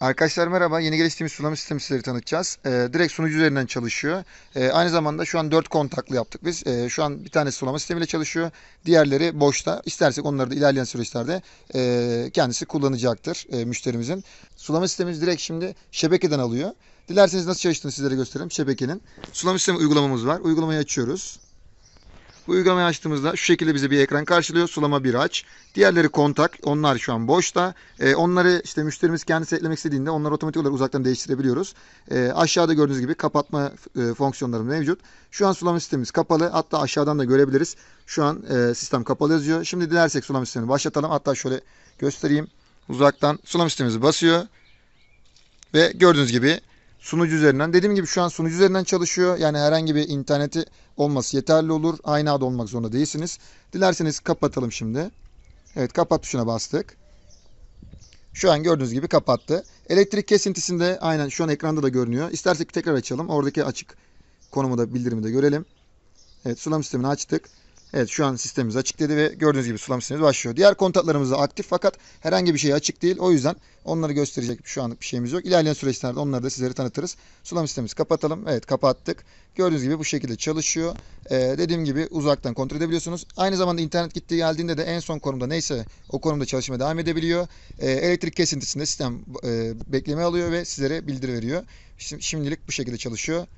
Arkadaşlar merhaba. Yeni geliştiğimiz sulama sistemi sizlere tanıtacağız. Ee, direkt sunucu üzerinden çalışıyor. Ee, aynı zamanda şu an 4 kontaklı yaptık biz. Ee, şu an bir tanesi sulama sistemiyle çalışıyor. Diğerleri boşta. İstersek onları da ilerleyen süreçlerde e, kendisi kullanacaktır e, müşterimizin. Sulama sistemimiz direkt şimdi şebekeden alıyor. Dilerseniz nasıl çalıştığını sizlere göstereyim şebekenin. Sulama sistemi uygulamamız var. Uygulamayı açıyoruz. Bu uygulamayı açtığımızda şu şekilde bize bir ekran karşılıyor. Sulama bir aç. Diğerleri kontak. Onlar şu an boşta. E, onları işte müşterimiz kendisi eklemek istediğinde onları otomatik olarak uzaktan değiştirebiliyoruz. E, aşağıda gördüğünüz gibi kapatma e, fonksiyonları mevcut. Şu an sulama sistemimiz kapalı. Hatta aşağıdan da görebiliriz. Şu an e, sistem kapalı yazıyor. Şimdi dilersek sulama sistemini başlatalım. Hatta şöyle göstereyim. Uzaktan sulama sistemimizi basıyor. Ve gördüğünüz gibi sunucu üzerinden. Dediğim gibi şu an sunucu üzerinden çalışıyor. Yani herhangi bir interneti olması yeterli olur. Aynı adı olmak zorunda değilsiniz. Dilerseniz kapatalım şimdi. Evet kapat tuşuna bastık. Şu an gördüğünüz gibi kapattı. Elektrik kesintisinde aynen şu an ekranda da görünüyor. İstersek tekrar açalım. Oradaki açık konumu da bildirimi de görelim. Evet sulama sistemini açtık. Evet şu an sistemimiz açık dedi ve gördüğünüz gibi sulama sistemimiz başlıyor. Diğer kontaklarımız da aktif fakat herhangi bir şey açık değil. O yüzden onları gösterecek şu anlık bir şeyimiz yok. İlerleyen süreçlerde onları da sizlere tanıtırız. Sulama sistemimizi kapatalım. Evet kapattık. Gördüğünüz gibi bu şekilde çalışıyor. Ee, dediğim gibi uzaktan kontrol edebiliyorsunuz. Aynı zamanda internet gitti geldiğinde de en son konumda neyse o konumda çalışmaya devam edebiliyor. Ee, elektrik kesintisinde sistem e, bekleme alıyor ve sizlere bildiri veriyor. Şimdilik bu şekilde çalışıyor.